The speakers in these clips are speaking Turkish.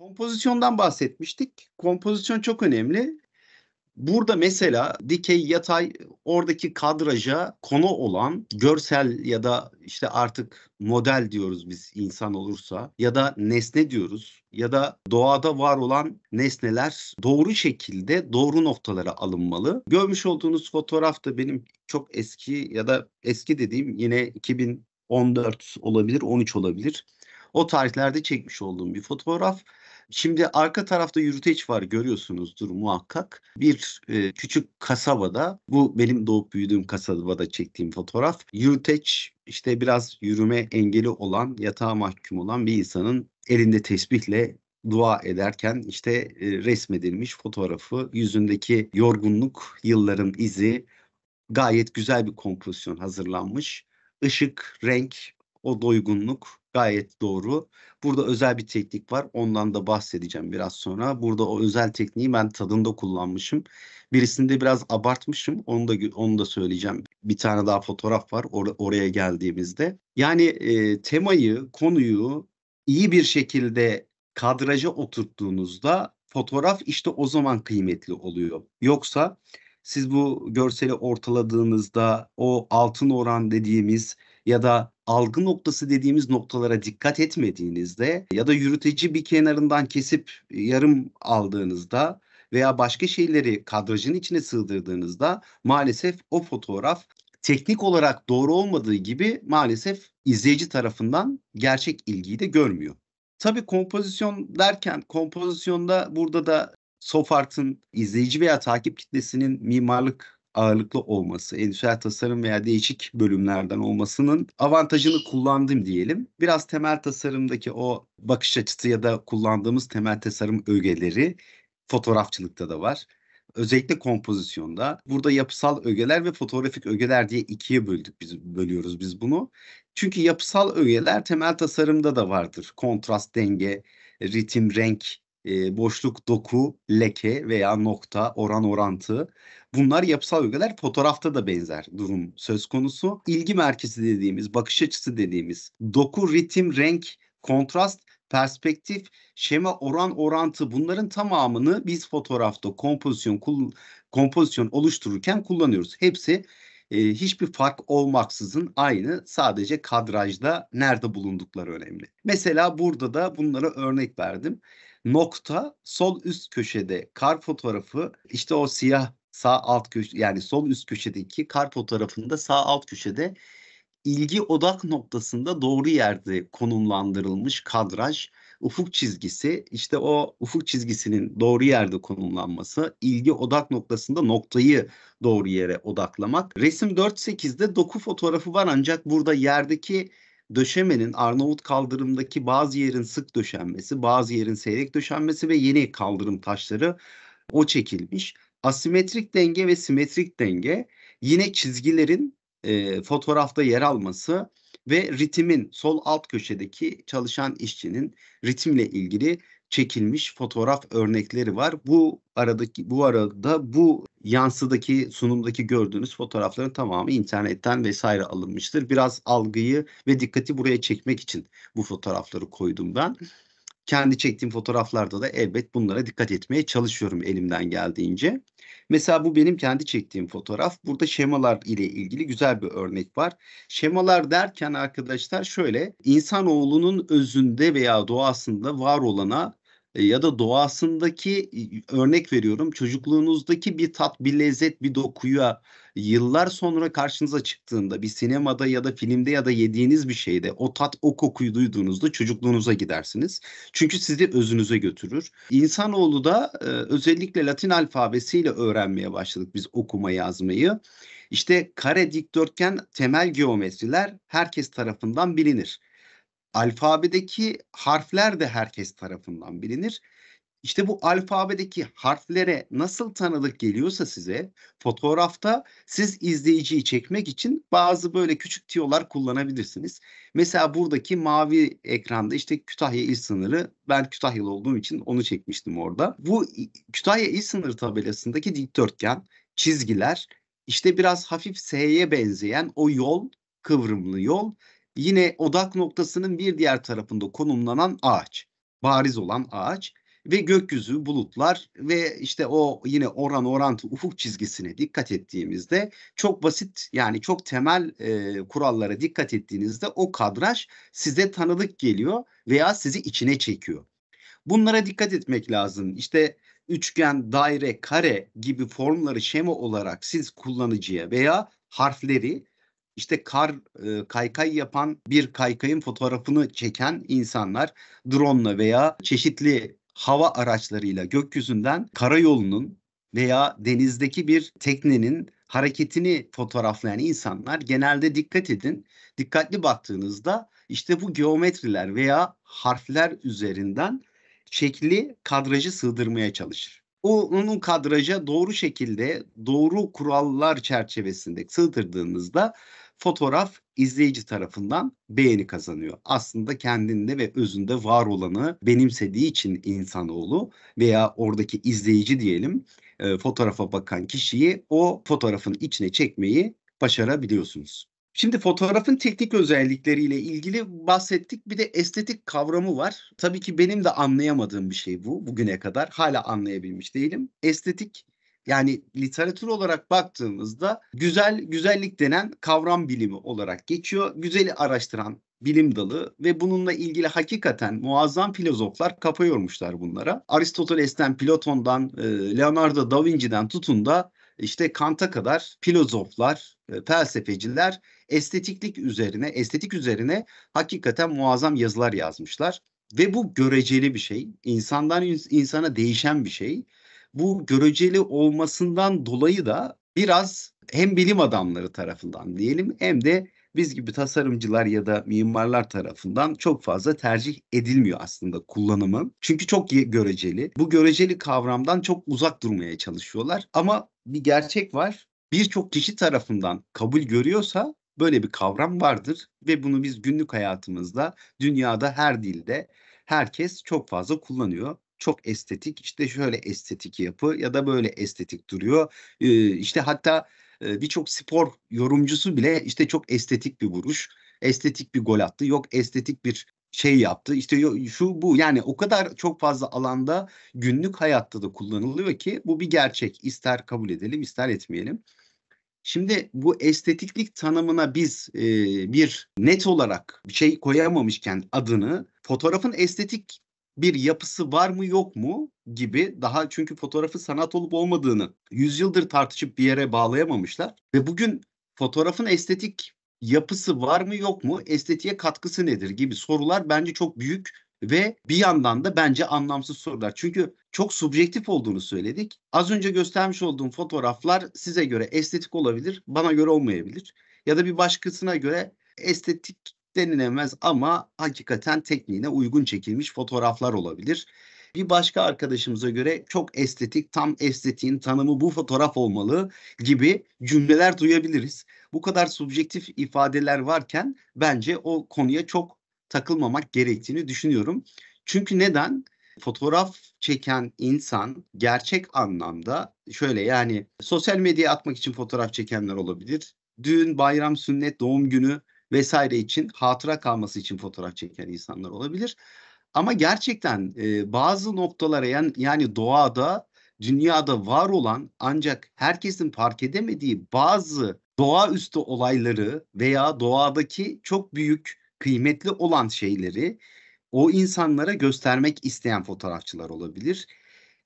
Kompozisyondan bahsetmiştik. Kompozisyon çok önemli. Burada mesela dikey yatay oradaki kadraja konu olan görsel ya da işte artık model diyoruz biz insan olursa ya da nesne diyoruz ya da doğada var olan nesneler doğru şekilde doğru noktalara alınmalı. Görmüş olduğunuz fotoğraf da benim çok eski ya da eski dediğim yine 2014 olabilir, 13 olabilir. O tarihlerde çekmiş olduğum bir fotoğraf. Şimdi arka tarafta yürüteç var görüyorsunuzdur muhakkak. Bir e, küçük kasabada bu benim doğup büyüdüğüm kasabada çektiğim fotoğraf. Yürüteç işte biraz yürüme engeli olan yatağa mahkum olan bir insanın elinde tesbihle dua ederken işte e, resmedilmiş fotoğrafı yüzündeki yorgunluk yılların izi gayet güzel bir kompozisyon hazırlanmış. Işık, renk, o doygunluk Gayet doğru. Burada özel bir teknik var. Ondan da bahsedeceğim biraz sonra. Burada o özel tekniği ben tadında kullanmışım. Birisinde biraz abartmışım. Onu da onu da söyleyeceğim. Bir tane daha fotoğraf var or- oraya geldiğimizde. Yani e, temayı, konuyu iyi bir şekilde kadraja oturttuğunuzda fotoğraf işte o zaman kıymetli oluyor. Yoksa siz bu görseli ortaladığınızda o altın oran dediğimiz ya da algı noktası dediğimiz noktalara dikkat etmediğinizde ya da yürüteci bir kenarından kesip yarım aldığınızda veya başka şeyleri kadrajın içine sığdırdığınızda maalesef o fotoğraf teknik olarak doğru olmadığı gibi maalesef izleyici tarafından gerçek ilgiyi de görmüyor. Tabii kompozisyon derken kompozisyonda burada da Sofart'ın izleyici veya takip kitlesinin mimarlık ağırlıklı olması, endüstriyel tasarım veya değişik bölümlerden olmasının avantajını kullandım diyelim. Biraz temel tasarımdaki o bakış açısı ya da kullandığımız temel tasarım ögeleri fotoğrafçılıkta da var. Özellikle kompozisyonda. Burada yapısal ögeler ve fotoğrafik ögeler diye ikiye böldük biz bölüyoruz biz bunu. Çünkü yapısal ögeler temel tasarımda da vardır. Kontrast, denge, ritim, renk e, boşluk, doku, leke veya nokta, oran orantı. Bunlar yapısal ögeler. Fotoğrafta da benzer durum söz konusu. İlgi merkezi dediğimiz, bakış açısı dediğimiz doku, ritim, renk, kontrast, perspektif, şema, oran, orantı bunların tamamını biz fotoğrafta kompozisyon kompozisyon oluştururken kullanıyoruz. Hepsi e, hiçbir fark olmaksızın aynı sadece kadrajda nerede bulundukları önemli. Mesela burada da bunlara örnek verdim nokta sol üst köşede kar fotoğrafı işte o siyah sağ alt köşe yani sol üst köşedeki kar fotoğrafında sağ alt köşede ilgi odak noktasında doğru yerde konumlandırılmış kadraj ufuk çizgisi işte o ufuk çizgisinin doğru yerde konumlanması ilgi odak noktasında noktayı doğru yere odaklamak. Resim 4.8'de doku fotoğrafı var ancak burada yerdeki döşemenin Arnavut kaldırımdaki bazı yerin sık döşenmesi, bazı yerin seyrek döşenmesi ve yeni kaldırım taşları o çekilmiş. Asimetrik denge ve simetrik denge yine çizgilerin e, fotoğrafta yer alması ve ritimin sol alt köşedeki çalışan işçinin ritimle ilgili çekilmiş fotoğraf örnekleri var. Bu aradaki bu arada bu yansıdaki sunumdaki gördüğünüz fotoğrafların tamamı internetten vesaire alınmıştır. Biraz algıyı ve dikkati buraya çekmek için bu fotoğrafları koydum ben. Kendi çektiğim fotoğraflarda da elbet bunlara dikkat etmeye çalışıyorum elimden geldiğince. Mesela bu benim kendi çektiğim fotoğraf. Burada şemalar ile ilgili güzel bir örnek var. Şemalar derken arkadaşlar şöyle insanoğlunun özünde veya doğasında var olana e, ya da doğasındaki örnek veriyorum çocukluğunuzdaki bir tat, bir lezzet, bir dokuya yıllar sonra karşınıza çıktığında bir sinemada ya da filmde ya da yediğiniz bir şeyde o tat, o kokuyu duyduğunuzda çocukluğunuza gidersiniz. Çünkü sizi özünüze götürür. İnsanoğlu da e, özellikle Latin alfabesiyle öğrenmeye başladık biz okuma yazmayı. İşte kare dikdörtgen temel geometriler herkes tarafından bilinir. Alfabedeki harfler de herkes tarafından bilinir. İşte bu alfabedeki harflere nasıl tanılık geliyorsa size fotoğrafta siz izleyiciyi çekmek için bazı böyle küçük tiyolar kullanabilirsiniz. Mesela buradaki mavi ekranda işte Kütahya il sınırı ben Kütahyalı olduğum için onu çekmiştim orada. Bu Kütahya il sınırı tabelasındaki dikdörtgen çizgiler işte biraz hafif S'ye benzeyen o yol kıvrımlı yol yine odak noktasının bir diğer tarafında konumlanan ağaç. Bariz olan ağaç ve gökyüzü, bulutlar ve işte o yine oran orantı ufuk çizgisine dikkat ettiğimizde çok basit yani çok temel e, kurallara dikkat ettiğinizde o kadraj size tanıdık geliyor veya sizi içine çekiyor. Bunlara dikkat etmek lazım. İşte üçgen, daire, kare gibi formları şema olarak siz kullanıcıya veya harfleri işte kar e, kaykay yapan bir kaykayın fotoğrafını çeken insanlar drone'la veya çeşitli hava araçlarıyla gökyüzünden karayolunun veya denizdeki bir teknenin hareketini fotoğraflayan insanlar genelde dikkat edin. Dikkatli baktığınızda işte bu geometriler veya harfler üzerinden şekli kadrajı sığdırmaya çalışır. Onun kadraja doğru şekilde doğru kurallar çerçevesinde sığdırdığınızda fotoğraf izleyici tarafından beğeni kazanıyor. Aslında kendinde ve özünde var olanı benimsediği için insanoğlu veya oradaki izleyici diyelim e, fotoğrafa bakan kişiyi o fotoğrafın içine çekmeyi başarabiliyorsunuz. Şimdi fotoğrafın teknik özellikleriyle ilgili bahsettik. Bir de estetik kavramı var. Tabii ki benim de anlayamadığım bir şey bu bugüne kadar. Hala anlayabilmiş değilim. Estetik yani literatür olarak baktığımızda güzel güzellik denen kavram bilimi olarak geçiyor. Güzeli araştıran bilim dalı ve bununla ilgili hakikaten muazzam filozoflar kafa yormuşlar bunlara. Aristoteles'ten, Platon'dan, e, Leonardo da Vinci'den tutun da işte Kant'a kadar filozoflar, e, felsefeciler estetiklik üzerine, estetik üzerine hakikaten muazzam yazılar yazmışlar. Ve bu göreceli bir şey. insandan insana değişen bir şey. Bu göreceli olmasından dolayı da biraz hem bilim adamları tarafından diyelim hem de biz gibi tasarımcılar ya da mimarlar tarafından çok fazla tercih edilmiyor aslında kullanımı. Çünkü çok göreceli. Bu göreceli kavramdan çok uzak durmaya çalışıyorlar. Ama bir gerçek var. Birçok kişi tarafından kabul görüyorsa Böyle bir kavram vardır ve bunu biz günlük hayatımızda dünyada her dilde herkes çok fazla kullanıyor. Çok estetik işte şöyle estetik yapı ya da böyle estetik duruyor. Ee, işte hatta birçok spor yorumcusu bile işte çok estetik bir vuruş, estetik bir gol attı, yok estetik bir şey yaptı. İşte şu bu yani o kadar çok fazla alanda günlük hayatta da kullanılıyor ki bu bir gerçek. İster kabul edelim ister etmeyelim. Şimdi bu estetiklik tanımına biz e, bir net olarak bir şey koyamamışken adını fotoğrafın estetik bir yapısı var mı yok mu gibi daha çünkü fotoğrafı sanat olup olmadığını yüzyıldır tartışıp bir yere bağlayamamışlar ve bugün fotoğrafın estetik yapısı var mı yok mu estetiğe katkısı nedir gibi sorular bence çok büyük ve bir yandan da bence anlamsız sorular. Çünkü çok subjektif olduğunu söyledik. Az önce göstermiş olduğum fotoğraflar size göre estetik olabilir, bana göre olmayabilir. Ya da bir başkasına göre estetik denilemez ama hakikaten tekniğine uygun çekilmiş fotoğraflar olabilir. Bir başka arkadaşımıza göre çok estetik, tam estetiğin tanımı bu fotoğraf olmalı gibi cümleler duyabiliriz. Bu kadar subjektif ifadeler varken bence o konuya çok takılmamak gerektiğini düşünüyorum. Çünkü neden? Fotoğraf çeken insan gerçek anlamda şöyle yani sosyal medyaya atmak için fotoğraf çekenler olabilir. Düğün, bayram, sünnet, doğum günü vesaire için hatıra kalması için fotoğraf çeken insanlar olabilir. Ama gerçekten e, bazı noktalara yani, yani doğada, dünyada var olan ancak herkesin fark edemediği bazı doğaüstü olayları veya doğadaki çok büyük kıymetli olan şeyleri o insanlara göstermek isteyen fotoğrafçılar olabilir.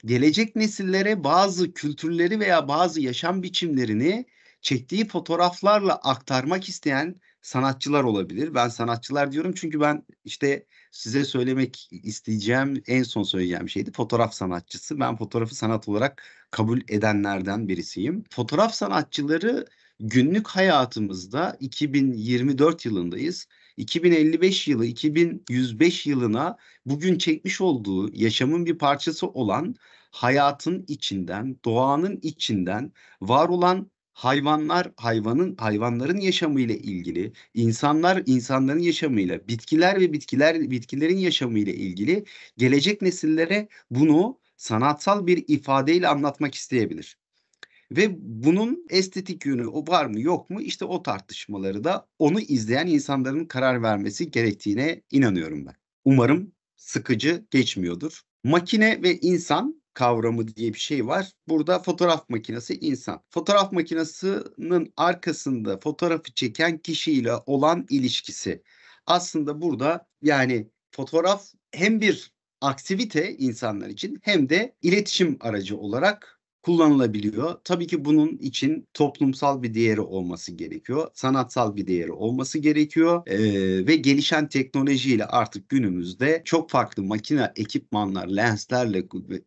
Gelecek nesillere bazı kültürleri veya bazı yaşam biçimlerini çektiği fotoğraflarla aktarmak isteyen sanatçılar olabilir. Ben sanatçılar diyorum çünkü ben işte size söylemek isteyeceğim en son söyleyeceğim şeydi fotoğraf sanatçısı. Ben fotoğrafı sanat olarak kabul edenlerden birisiyim. Fotoğraf sanatçıları günlük hayatımızda 2024 yılındayız 2055 yılı 2105 yılına bugün çekmiş olduğu yaşamın bir parçası olan hayatın içinden, doğanın içinden var olan hayvanlar hayvanın hayvanların yaşamıyla ilgili, insanlar insanların yaşamıyla, bitkiler ve bitkiler bitkilerin yaşamıyla ilgili gelecek nesillere bunu sanatsal bir ifadeyle anlatmak isteyebilir. Ve bunun estetik yönü o var mı yok mu? işte o tartışmaları da onu izleyen insanların karar vermesi gerektiğine inanıyorum ben. Umarım sıkıcı geçmiyordur. Makine ve insan kavramı diye bir şey var. Burada fotoğraf makinesi insan. Fotoğraf makinesinin arkasında fotoğrafı çeken kişiyle olan ilişkisi. Aslında burada yani fotoğraf hem bir aktivite insanlar için hem de iletişim aracı olarak kullanılabiliyor. Tabii ki bunun için toplumsal bir değeri olması gerekiyor. Sanatsal bir değeri olması gerekiyor. Ee, ve gelişen teknolojiyle artık günümüzde çok farklı makine ekipmanlar, lenslerle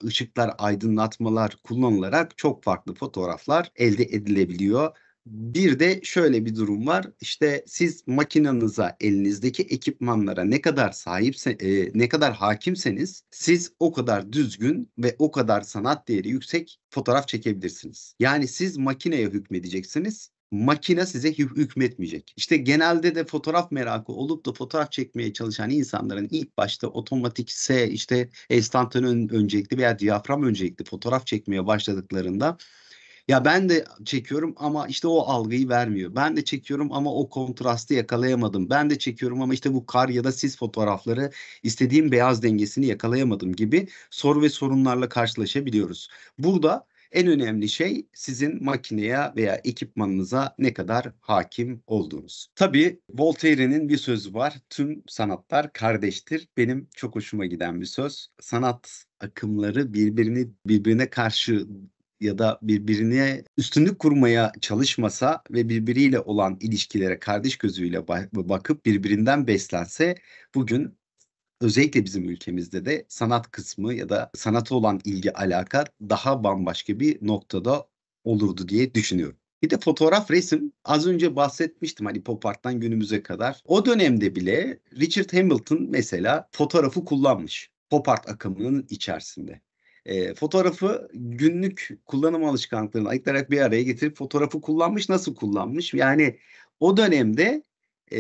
ışıklar, aydınlatmalar kullanılarak çok farklı fotoğraflar elde edilebiliyor. Bir de şöyle bir durum var. İşte siz makinanıza, elinizdeki ekipmanlara ne kadar sahipse, e, ne kadar hakimseniz siz o kadar düzgün ve o kadar sanat değeri yüksek fotoğraf çekebilirsiniz. Yani siz makineye hükmedeceksiniz makine size hükmetmeyecek. İşte genelde de fotoğraf merakı olup da fotoğraf çekmeye çalışan insanların ilk başta otomatik otomatikse işte enstantan öncelikli veya diyafram öncelikli fotoğraf çekmeye başladıklarında ya ben de çekiyorum ama işte o algıyı vermiyor. Ben de çekiyorum ama o kontrastı yakalayamadım. Ben de çekiyorum ama işte bu kar ya da sis fotoğrafları istediğim beyaz dengesini yakalayamadım gibi soru ve sorunlarla karşılaşabiliyoruz. Burada en önemli şey sizin makineye veya ekipmanınıza ne kadar hakim olduğunuz. Tabii Voltaire'nin bir sözü var. Tüm sanatlar kardeştir. Benim çok hoşuma giden bir söz. Sanat akımları birbirini birbirine karşı ya da birbirine üstünlük kurmaya çalışmasa ve birbiriyle olan ilişkilere kardeş gözüyle bakıp birbirinden beslense bugün özellikle bizim ülkemizde de sanat kısmı ya da sanata olan ilgi alaka daha bambaşka bir noktada olurdu diye düşünüyorum. Bir de fotoğraf resim az önce bahsetmiştim hani pop art'tan günümüze kadar. O dönemde bile Richard Hamilton mesela fotoğrafı kullanmış pop art akımının içerisinde. E, fotoğrafı günlük kullanım alışkanlıklarını ayıklayarak bir araya getirip fotoğrafı kullanmış nasıl kullanmış? Yani o dönemde e,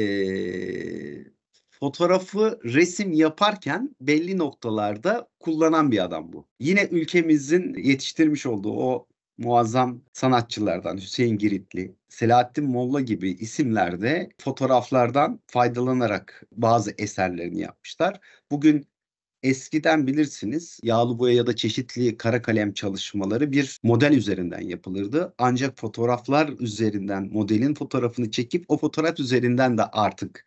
fotoğrafı resim yaparken belli noktalarda kullanan bir adam bu. Yine ülkemizin yetiştirmiş olduğu o muazzam sanatçılardan Hüseyin Giritli, Selahattin Molla gibi isimlerde fotoğraflardan faydalanarak bazı eserlerini yapmışlar. Bugün Eskiden bilirsiniz yağlı boya ya da çeşitli kara kalem çalışmaları bir model üzerinden yapılırdı. Ancak fotoğraflar üzerinden modelin fotoğrafını çekip o fotoğraf üzerinden de artık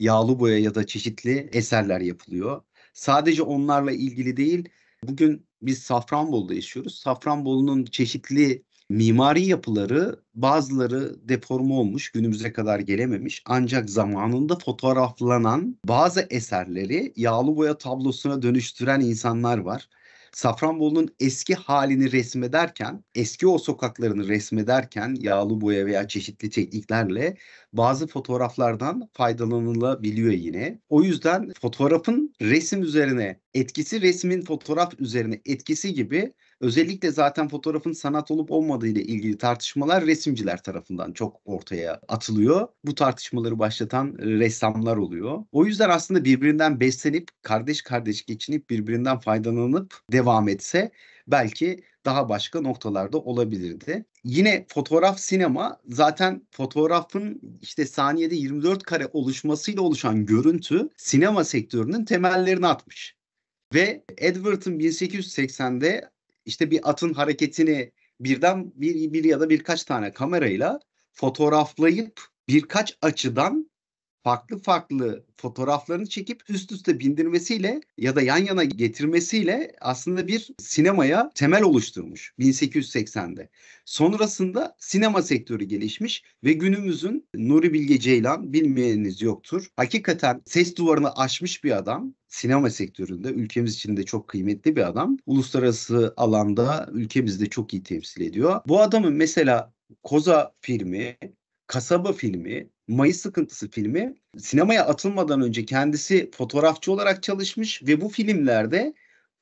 yağlı boya ya da çeşitli eserler yapılıyor. Sadece onlarla ilgili değil, bugün biz Safranbolu'da yaşıyoruz. Safranbolu'nun çeşitli Mimari yapıları bazıları deforme olmuş, günümüze kadar gelememiş. Ancak zamanında fotoğraflanan bazı eserleri yağlı boya tablosuna dönüştüren insanlar var. Safranbolu'nun eski halini resmederken, eski o sokaklarını resmederken yağlı boya veya çeşitli tekniklerle bazı fotoğraflardan faydalanılabiliyor yine. O yüzden fotoğrafın resim üzerine etkisi, resmin fotoğraf üzerine etkisi gibi Özellikle zaten fotoğrafın sanat olup olmadığı ile ilgili tartışmalar resimciler tarafından çok ortaya atılıyor. Bu tartışmaları başlatan e, ressamlar oluyor. O yüzden aslında birbirinden beslenip kardeş kardeş geçinip birbirinden faydalanıp devam etse belki daha başka noktalarda olabilirdi. Yine fotoğraf sinema zaten fotoğrafın işte saniyede 24 kare oluşmasıyla oluşan görüntü sinema sektörünün temellerini atmış. Ve Edward'ın 1880'de işte bir atın hareketini birden bir, bir ya da birkaç tane kamerayla fotoğraflayıp birkaç açıdan farklı farklı fotoğraflarını çekip üst üste bindirmesiyle ya da yan yana getirmesiyle aslında bir sinemaya temel oluşturmuş 1880'de. Sonrasında sinema sektörü gelişmiş ve günümüzün Nuri Bilge Ceylan bilmeyeniniz yoktur. Hakikaten ses duvarını aşmış bir adam sinema sektöründe ülkemiz için de çok kıymetli bir adam. Uluslararası alanda ülkemizde çok iyi temsil ediyor. Bu adamın mesela Koza filmi, Kasaba filmi Mayıs Sıkıntısı filmi sinemaya atılmadan önce kendisi fotoğrafçı olarak çalışmış ve bu filmlerde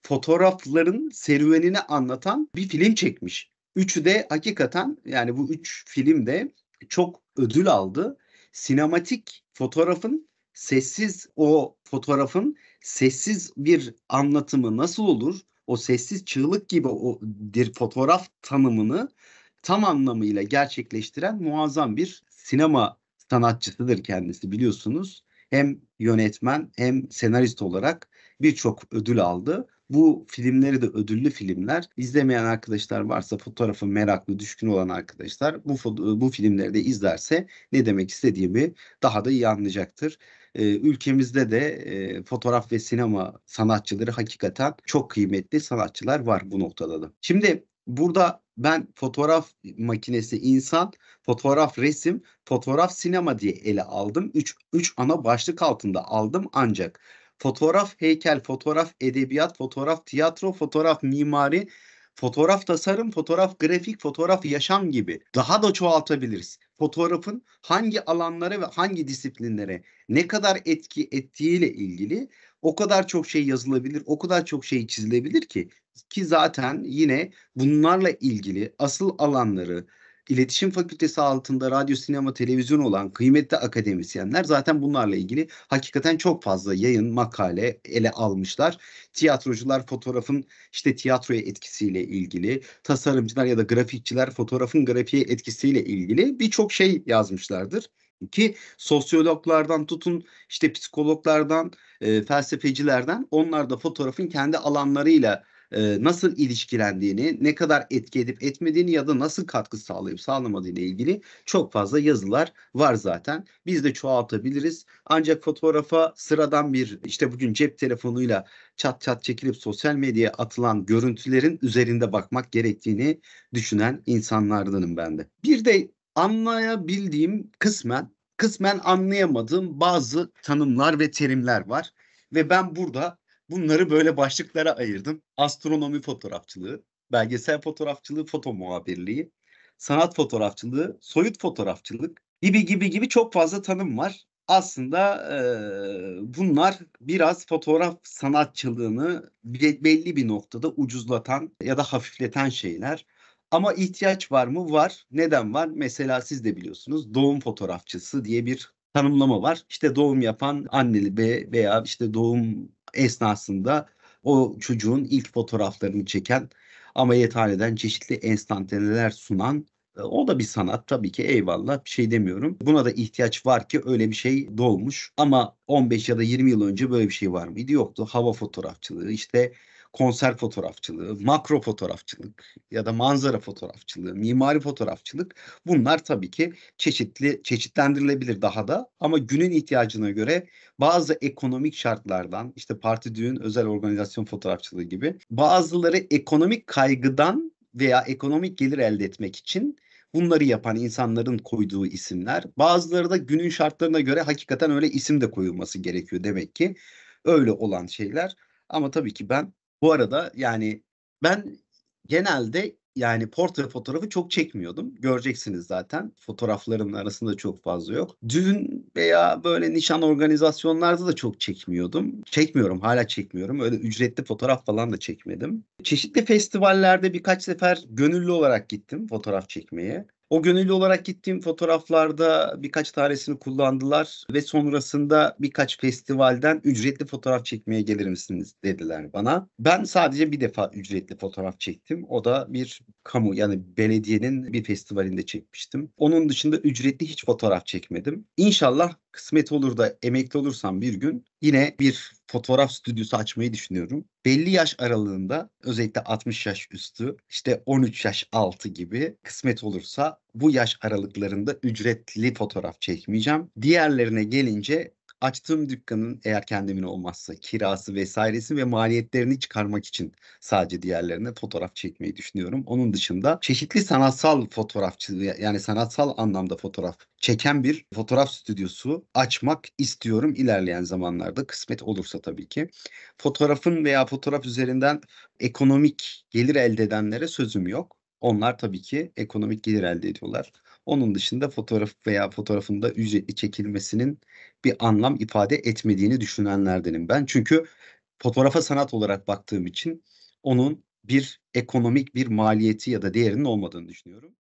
fotoğrafların serüvenini anlatan bir film çekmiş. Üçü de hakikaten yani bu üç film de çok ödül aldı. Sinematik fotoğrafın sessiz o fotoğrafın sessiz bir anlatımı nasıl olur? O sessiz çığlık gibi o bir fotoğraf tanımını tam anlamıyla gerçekleştiren muazzam bir sinema sanatçısıdır kendisi biliyorsunuz. Hem yönetmen hem senarist olarak birçok ödül aldı. Bu filmleri de ödüllü filmler. İzlemeyen arkadaşlar varsa fotoğrafı meraklı, düşkün olan arkadaşlar bu bu filmleri de izlerse ne demek istediğimi daha da iyi anlayacaktır. Ee, ülkemizde de e, fotoğraf ve sinema sanatçıları hakikaten çok kıymetli sanatçılar var bu noktada da. Şimdi burada ben fotoğraf makinesi insan, fotoğraf resim, fotoğraf sinema diye ele aldım. Üç, üç ana başlık altında aldım ancak fotoğraf heykel, fotoğraf edebiyat, fotoğraf tiyatro, fotoğraf mimari, fotoğraf tasarım, fotoğraf grafik, fotoğraf yaşam gibi daha da çoğaltabiliriz. Fotoğrafın hangi alanlara ve hangi disiplinlere ne kadar etki ettiğiyle ilgili o kadar çok şey yazılabilir, o kadar çok şey çizilebilir ki ki zaten yine bunlarla ilgili asıl alanları İletişim Fakültesi altında radyo, sinema, televizyon olan kıymetli akademisyenler zaten bunlarla ilgili hakikaten çok fazla yayın, makale ele almışlar. Tiyatrocular fotoğrafın işte tiyatroya etkisiyle ilgili, tasarımcılar ya da grafikçiler fotoğrafın grafiğe etkisiyle ilgili birçok şey yazmışlardır ki sosyologlardan tutun işte psikologlardan e, felsefecilerden onlar da fotoğrafın kendi alanlarıyla e, nasıl ilişkilendiğini, ne kadar etki edip etmediğini ya da nasıl katkı sağlayıp sağlamadığıyla ilgili çok fazla yazılar var zaten. Biz de çoğaltabiliriz. Ancak fotoğrafa sıradan bir işte bugün cep telefonuyla çat çat çekilip sosyal medyaya atılan görüntülerin üzerinde bakmak gerektiğini düşünen insanlardanım ben de. Bir de anlayabildiğim kısmen, kısmen anlayamadığım bazı tanımlar ve terimler var. Ve ben burada bunları böyle başlıklara ayırdım. Astronomi fotoğrafçılığı, belgesel fotoğrafçılığı, foto muhabirliği, sanat fotoğrafçılığı, soyut fotoğrafçılık gibi gibi gibi çok fazla tanım var. Aslında e, bunlar biraz fotoğraf sanatçılığını belli bir noktada ucuzlatan ya da hafifleten şeyler. Ama ihtiyaç var mı? Var. Neden var? Mesela siz de biliyorsunuz doğum fotoğrafçısı diye bir tanımlama var. İşte doğum yapan anneli be veya işte doğum esnasında o çocuğun ilk fotoğraflarını çeken ama ameliyathaneden çeşitli enstantaneler sunan e, o da bir sanat tabii ki eyvallah bir şey demiyorum. Buna da ihtiyaç var ki öyle bir şey doğmuş. ama 15 ya da 20 yıl önce böyle bir şey var mıydı? Yoktu. Hava fotoğrafçılığı işte konser fotoğrafçılığı, makro fotoğrafçılık ya da manzara fotoğrafçılığı, mimari fotoğrafçılık bunlar tabii ki çeşitli çeşitlendirilebilir daha da ama günün ihtiyacına göre bazı ekonomik şartlardan işte parti düğün özel organizasyon fotoğrafçılığı gibi bazıları ekonomik kaygıdan veya ekonomik gelir elde etmek için bunları yapan insanların koyduğu isimler. Bazıları da günün şartlarına göre hakikaten öyle isim de koyulması gerekiyor demek ki. Öyle olan şeyler. Ama tabii ki ben bu arada yani ben genelde yani portre fotoğrafı çok çekmiyordum. Göreceksiniz zaten. Fotoğraflarımın arasında çok fazla yok. Düğün veya böyle nişan organizasyonlarda da çok çekmiyordum. Çekmiyorum, hala çekmiyorum. Öyle ücretli fotoğraf falan da çekmedim. Çeşitli festivallerde birkaç sefer gönüllü olarak gittim fotoğraf çekmeye. O gönüllü olarak gittiğim fotoğraflarda birkaç tanesini kullandılar ve sonrasında birkaç festivalden ücretli fotoğraf çekmeye gelir misiniz dediler bana. Ben sadece bir defa ücretli fotoğraf çektim. O da bir kamu yani belediyenin bir festivalinde çekmiştim. Onun dışında ücretli hiç fotoğraf çekmedim. İnşallah kısmet olur da emekli olursam bir gün yine bir fotoğraf stüdyosu açmayı düşünüyorum. Belli yaş aralığında özellikle 60 yaş üstü işte 13 yaş altı gibi kısmet olursa bu yaş aralıklarında ücretli fotoğraf çekmeyeceğim. Diğerlerine gelince açtığım dükkanın eğer kendimin olmazsa kirası vesairesi ve maliyetlerini çıkarmak için sadece diğerlerine fotoğraf çekmeyi düşünüyorum. Onun dışında çeşitli sanatsal fotoğrafçı yani sanatsal anlamda fotoğraf çeken bir fotoğraf stüdyosu açmak istiyorum ilerleyen zamanlarda kısmet olursa tabii ki. Fotoğrafın veya fotoğraf üzerinden ekonomik gelir elde edenlere sözüm yok. Onlar tabii ki ekonomik gelir elde ediyorlar. Onun dışında fotoğraf veya fotoğrafında ücretli çekilmesinin bir anlam ifade etmediğini düşünenlerdenim ben. Çünkü fotoğrafa sanat olarak baktığım için onun bir ekonomik bir maliyeti ya da değerinin olmadığını düşünüyorum.